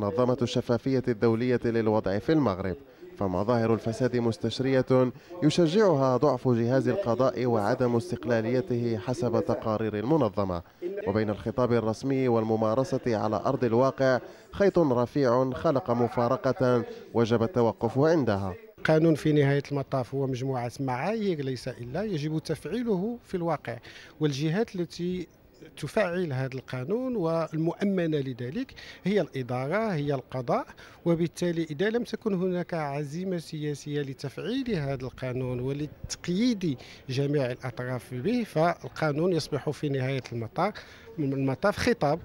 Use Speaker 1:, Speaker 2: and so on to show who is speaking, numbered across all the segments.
Speaker 1: منظمة الشفافية الدولية للوضع في المغرب فمظاهر الفساد مستشرية يشجعها ضعف جهاز القضاء وعدم استقلاليته حسب تقارير المنظمة وبين الخطاب الرسمي والممارسة على أرض الواقع خيط رفيع خلق مفارقة وجب التوقف عندها
Speaker 2: القانون في نهاية المطاف هو مجموعة معايير ليس إلا يجب تفعيله في الواقع والجهات التي تفعل هذا القانون والمؤمنه لذلك هي الاداره هي القضاء وبالتالي اذا لم تكن هناك عزيمه سياسيه لتفعيل هذا القانون ولتقييد جميع الاطراف به فالقانون يصبح في نهايه المطاف المطاف خطاب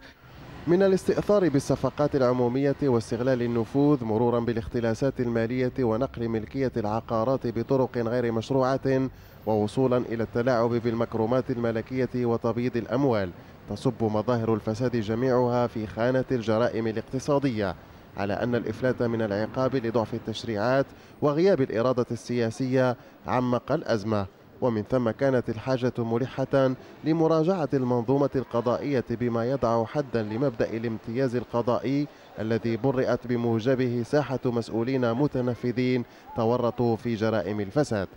Speaker 1: من الاستئثار بالصفقات العمومية واستغلال النفوذ مرورا بالاختلاسات المالية ونقل ملكية العقارات بطرق غير مشروعة ووصولا إلى التلاعب بالمكرمات الملكية وتبييض الأموال تصب مظاهر الفساد جميعها في خانة الجرائم الاقتصادية على أن الإفلات من العقاب لضعف التشريعات وغياب الإرادة السياسية عمق الأزمة ومن ثم كانت الحاجة ملحة لمراجعة المنظومة القضائية بما يضع حدا لمبدأ الامتياز القضائي الذي برئت بموجبه ساحة مسؤولين متنفذين تورطوا في جرائم الفساد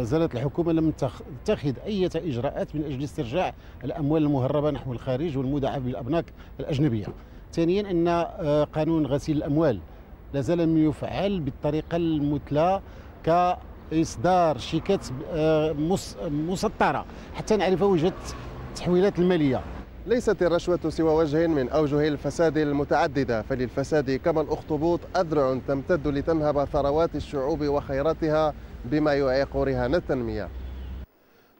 Speaker 1: زالت الحكومة لم تتخذ أي إجراءات من أجل استرجاع الأموال المهربة نحو الخارج والمودعة بالأبناك الأجنبية ثانيا أن آه، قانون غسيل الأموال لازال لم يفعل بالطريقة المثلى ك اصدار شيكات آه، مسطره حتى نعرف وجهه التحويلات الماليه ليست الرشوة سوى وجه من أوجه الفساد المتعددة فللفساد كما الأخطبوط أذرع تمتد لتنهب ثروات الشعوب وخيراتها بما يعيق رهان التنمية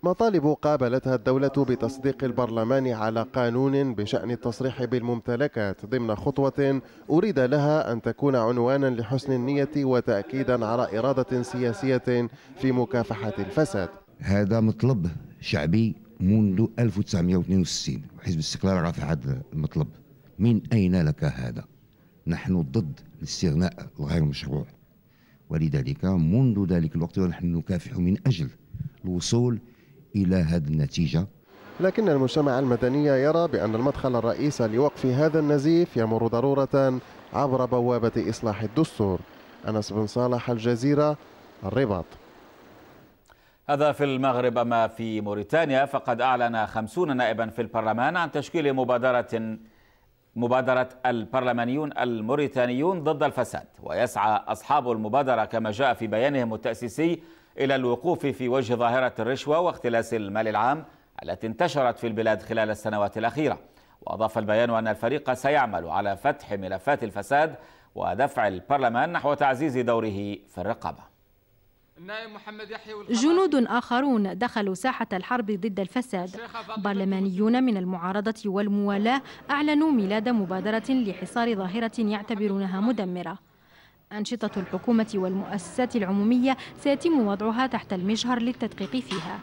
Speaker 1: مطالب قابلتها الدولة بتصديق البرلمان على قانون بشأن التصريح بالممتلكات ضمن خطوة أريد لها أن تكون عنوانا لحسن النية وتأكيدا على إرادة سياسية في مكافحة الفساد هذا مطلب شعبي منذ 1962 حزب الاستقلال رافع هذا المطلب من أين لك هذا؟ نحن ضد الاستغناء الغير مشروع ولذلك منذ ذلك الوقت ونحن نكافح من أجل الوصول إلى هذه النتيجة؟ لكن المجتمع المدني يرى بأن المدخل الرئيسي لوقف هذا النزيف يمر ضرورة عبر بوابة إصلاح الدستور أنس بن صالح الجزيرة الرباط
Speaker 3: هذا في المغرب أما في موريتانيا فقد أعلن خمسون نائبا في البرلمان عن تشكيل مبادرة مبادرة البرلمانيون الموريتانيون ضد الفساد ويسعى أصحاب المبادرة كما جاء في بيانهم التأسيسي إلى الوقوف في وجه ظاهرة الرشوة واختلاس المال العام التي انتشرت في البلاد خلال السنوات الأخيرة وأضاف البيان أن الفريق سيعمل على فتح ملفات الفساد ودفع البرلمان نحو تعزيز دوره في الرقابة
Speaker 4: جنود آخرون دخلوا ساحة الحرب ضد الفساد برلمانيون من المعارضة والموالاة أعلنوا ميلاد مبادرة لحصار ظاهرة يعتبرونها مدمرة أنشطة الحكومة والمؤسسات العمومية سيتم وضعها تحت المجهر للتدقيق فيها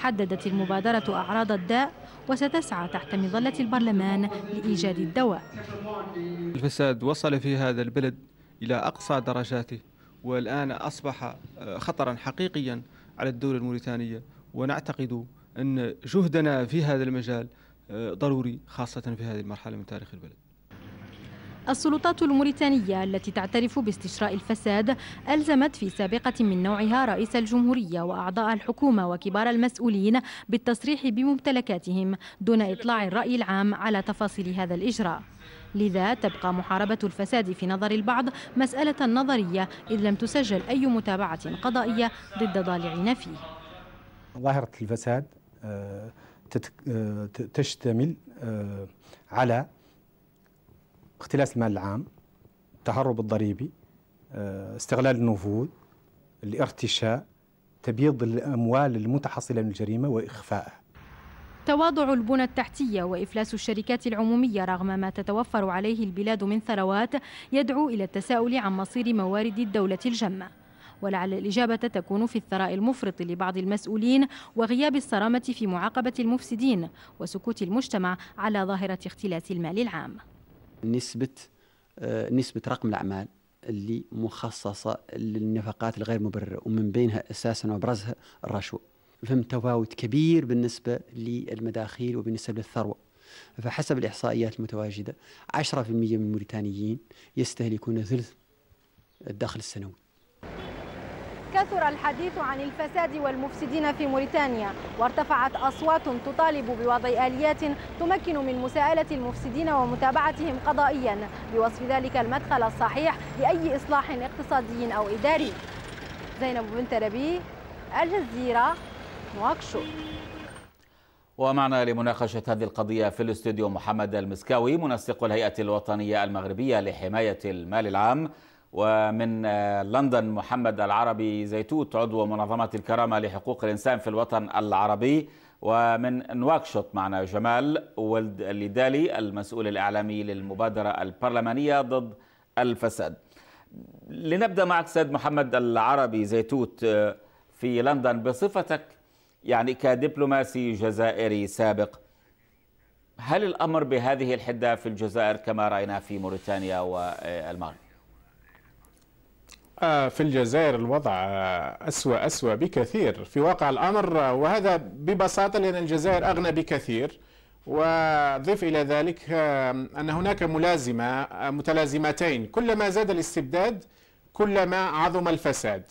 Speaker 4: حددت المبادرة أعراض الداء وستسعى تحت مظلة البرلمان لإيجاد الدواء
Speaker 5: الفساد وصل في هذا البلد إلى أقصى درجاته والآن أصبح آه، خطرا حقيقيا على الدولة الموريتانية ونعتقد أن جهدنا في هذا المجال آه، ضروري خاصة في هذه المرحلة من تاريخ البلد
Speaker 4: السلطات الموريتانية التي تعترف باستشراء الفساد ألزمت في سابقة من نوعها رئيس الجمهورية وأعضاء الحكومة وكبار المسؤولين بالتصريح بممتلكاتهم دون إطلاع الرأي العام على تفاصيل هذا الإجراء لذا تبقى محاربة الفساد في نظر البعض مسألة نظرية إذ لم تسجل أي متابعة قضائية ضد ضالعين فيه
Speaker 2: ظاهرة الفساد آه، آه، تشتمل آه، على اختلاس المال العام التهرب الضريبي آه، استغلال النفوذ الارتشاء تبييض الأموال المتحصلة من الجريمة وإخفائها
Speaker 4: تواضع البنى التحتية وإفلاس الشركات العمومية رغم ما تتوفر عليه البلاد من ثروات يدعو إلى التساؤل عن مصير موارد الدولة الجمة ولعل الإجابة تكون في الثراء المفرط لبعض المسؤولين وغياب الصرامة في معاقبة المفسدين وسكوت المجتمع على ظاهرة اختلاس المال العام
Speaker 1: نسبه آه، نسبه رقم الاعمال اللي مخصصه للنفقات الغير مبرره ومن بينها اساسا وابرزها الرشوه. فهم تفاوت كبير بالنسبه للمداخيل وبالنسبه للثروه. فحسب الاحصائيات المتواجده 10% من الموريتانيين يستهلكون ثلث الدخل السنوي.
Speaker 4: كثر الحديث عن الفساد والمفسدين في موريتانيا وارتفعت أصوات تطالب بوضع آليات تمكن من مساءلة المفسدين ومتابعتهم قضائيا بوصف ذلك المدخل الصحيح لأي إصلاح اقتصادي أو إداري زينب بنت ربيع الجزيرة نواكشو
Speaker 3: ومعنا لمناقشة هذه القضية في الاستوديو محمد المسكاوي منسق الهيئة الوطنية المغربية لحماية المال العام ومن آه، لندن محمد العربي زيتوت عضو منظمة الكرامة لحقوق الإنسان في الوطن العربي ومن نواكشوط معنا جمال ولد الليدالي المسؤول الإعلامي للمبادرة البرلمانية ضد الفساد لنبدأ معك سيد محمد العربي زيتوت آه، في لندن بصفتك يعني كدبلوماسي جزائري سابق هل الأمر بهذه الحدة في الجزائر كما رأينا في موريتانيا والمغرب؟
Speaker 2: آه، في الجزائر الوضع آه، أسوأ أسوأ بكثير في واقع الأمر آه، وهذا ببساطة لأن الجزائر أغنى بكثير وضف إلى ذلك أن هناك ملازمة متلازمتين كلما زاد الاستبداد كلما عظم الفساد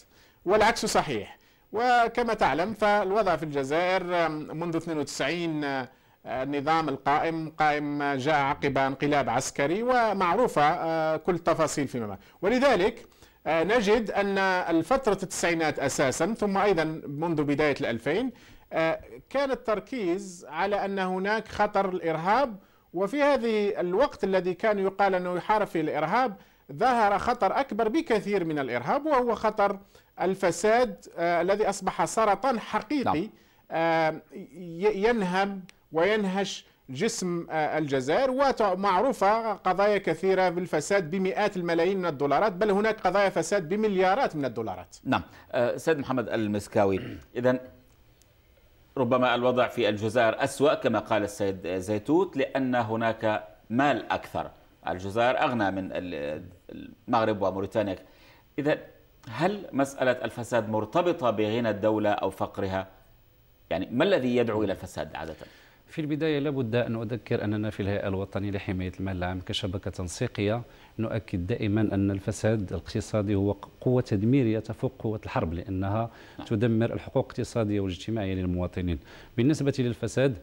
Speaker 2: والعكس صحيح وكما تعلم فالوضع في الجزائر منذ 92 النظام القائم قائم جاء عقب انقلاب عسكري ومعروفة كل التفاصيل فيما ولذلك آه، نجد أن فترة التسعينات أساسا ثم أيضا منذ بداية الألفين آه، كان التركيز على أن هناك خطر الإرهاب وفي هذه الوقت الذي كان يقال أنه يحارب فيه الإرهاب ظهر خطر أكبر بكثير من الإرهاب وهو خطر الفساد آه، الذي أصبح سرطان حقيقي نعم. ينهم وينهش جسم آه، الجزائر ومعروفة قضايا كثيرة بالفساد بمئات الملايين من الدولارات بل هناك قضايا فساد بمليارات من الدولارات
Speaker 3: نعم آه، سيد محمد المسكاوي إذا ربما الوضع في الجزائر أسوأ كما قال السيد زيتوت لأن هناك مال أكثر الجزائر أغنى من المغرب وموريتانيا إذا هل مسألة الفساد مرتبطة بغنى الدولة أو فقرها؟ يعني ما الذي يدعو إلى الفساد عادة؟ في البداية لابد أن أذكر أننا في الهيئة الوطنية لحماية المال العام كشبكة تنسيقية نؤكد دائما أن الفساد الاقتصادي هو قوة تدميرية تفوق قوة الحرب لأنها نعم. تدمر الحقوق الاقتصادية والاجتماعية للمواطنين بالنسبة للفساد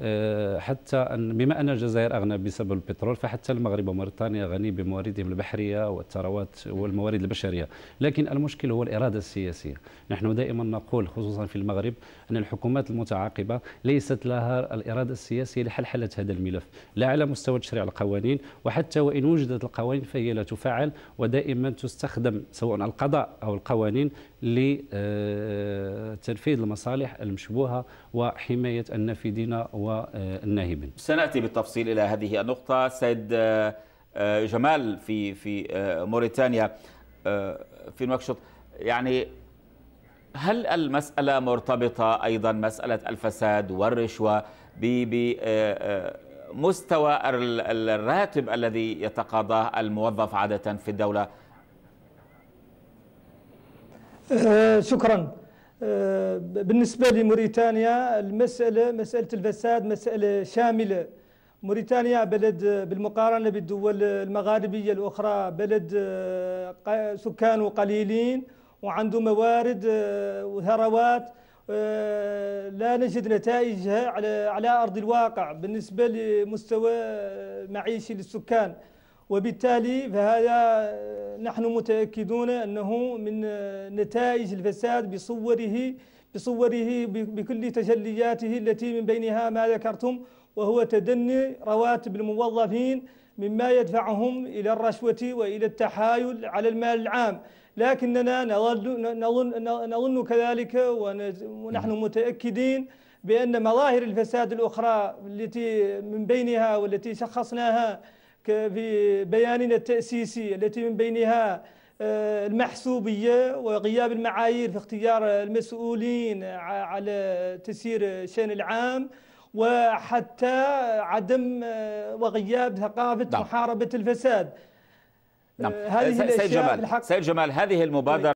Speaker 3: آه، حتى أن بما أن الجزائر أغنى بسبب البترول فحتى المغرب وموريتانيا غني بمواردهم البحرية والثروات نعم. والموارد البشرية لكن المشكل هو الإرادة السياسية نحن دائما نقول خصوصا في المغرب أن الحكومات المتعاقبة ليست لها الإرادة السياسية لحل حالة هذا الملف لا على مستوى تشريع القوانين وحتى وإن وجدت القوانين القوانين فهي لا تفعل ودائما تستخدم سواء القضاء أو القوانين لتنفيذ آه، المصالح المشبوهة وحماية النافذين والناهبين سنأتي بالتفصيل إلى هذه النقطة سيد آه، آه، جمال في في موريتانيا في نواكشوط يعني هل المسألة مرتبطة أيضا مسألة الفساد والرشوة ب مستوى الراتب الذي يتقاضاه الموظف عادة في الدولة
Speaker 5: آه، شكرا آه، بالنسبة لموريتانيا المسألة مسألة الفساد مسألة شاملة موريتانيا بلد بالمقارنة بالدول المغاربية الأخرى بلد آه، سكانه قليلين وعنده موارد وثروات آه، لا نجد نتائجها على على ارض الواقع بالنسبه لمستوى معيشي للسكان وبالتالي فهذا آه، نحن متاكدون انه من آه، نتائج الفساد بصوره بصوره بكل تجلياته التي من بينها ما ذكرتم وهو تدني رواتب الموظفين مما يدفعهم الى الرشوه والى التحايل على المال العام لكننا نظن, كذلك ونحن متأكدين بأن مظاهر الفساد الأخرى التي من بينها والتي شخصناها في بياننا التأسيسي التي من بينها آه، المحسوبية وغياب المعايير في اختيار المسؤولين على تسيير الشأن العام وحتى عدم آه، وغياب ثقافة نعم. محاربة الفساد
Speaker 3: نعم. هذه سيد جمال سيد جمال هذه المبادرة